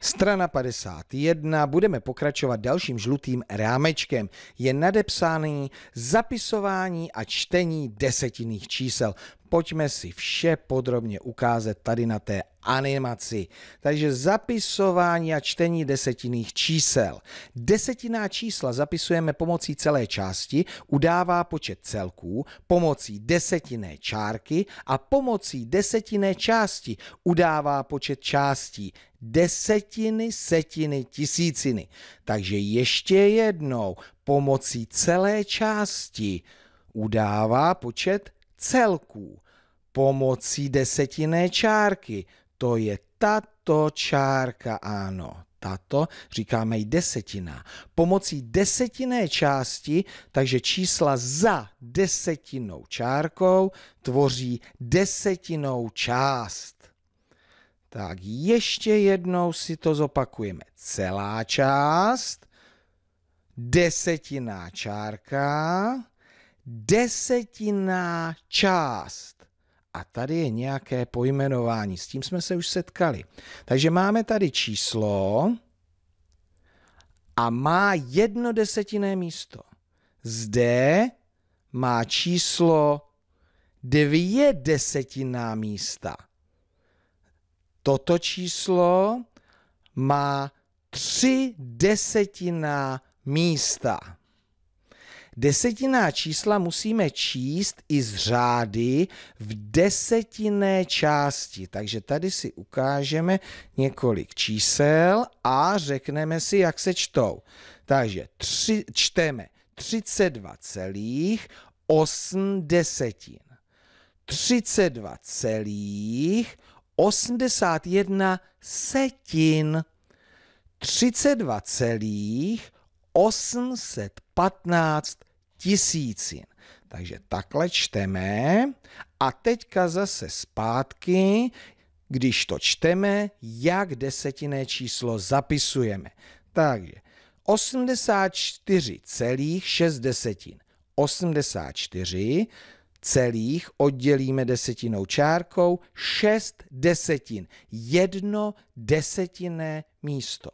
Strana 51, budeme pokračovat dalším žlutým rámečkem. Je nadepsáný zapisování a čtení desetinných čísel pojďme si vše podrobně ukázat tady na té animaci. Takže zapisování a čtení desetinných čísel. Desetinná čísla zapisujeme pomocí celé části, udává počet celků, pomocí desetinné čárky a pomocí desetinné části udává počet částí. Desetiny, setiny, tisíciny. Takže ještě jednou, pomocí celé části udává počet celků pomocí desetinné čárky. To je tato čárka, ano. Tato, říkáme jí desetina. Pomocí desetinné části, takže čísla za desetinou čárkou, tvoří desetinou část. Tak ještě jednou si to zopakujeme. Celá část, desetinná čárka, desetinná část. A tady je nějaké pojmenování, s tím jsme se už setkali. Takže máme tady číslo a má jedno desetinné místo. Zde má číslo dvě desetinná místa. Toto číslo má tři desetinná místa. Desetinná čísla musíme číst i z řády v desetinné části. Takže tady si ukážeme několik čísel a řekneme si, jak se čtou. Takže tři, čteme 32,8 desetin. 32,81 setin. celých 815 tisícin. Takže takhle čteme a teďka zase zpátky, když to čteme, jak desetinné číslo zapisujeme. Takže 84,6 desetin. 84 celých oddělíme desetinou čárkou, 6 desetin, jedno desetinné místo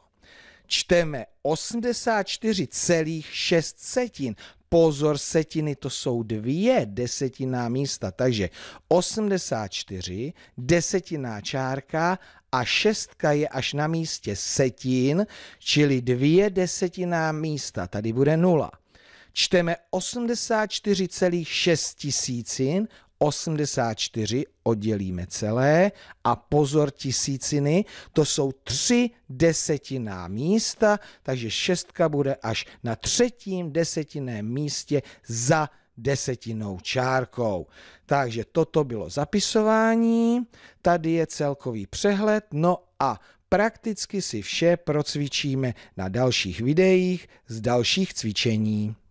čteme 84,6 setin. Pozor, setiny to jsou dvě desetinná místa, takže 84, desetinná čárka a šestka je až na místě setin, čili dvě desetinná místa, tady bude nula čteme 84,6 tisícin, 84 oddělíme celé a pozor tisíciny, to jsou tři desetiná místa, takže šestka bude až na třetím desetinném místě za desetinou čárkou. Takže toto bylo zapisování, tady je celkový přehled, no a prakticky si vše procvičíme na dalších videích z dalších cvičení.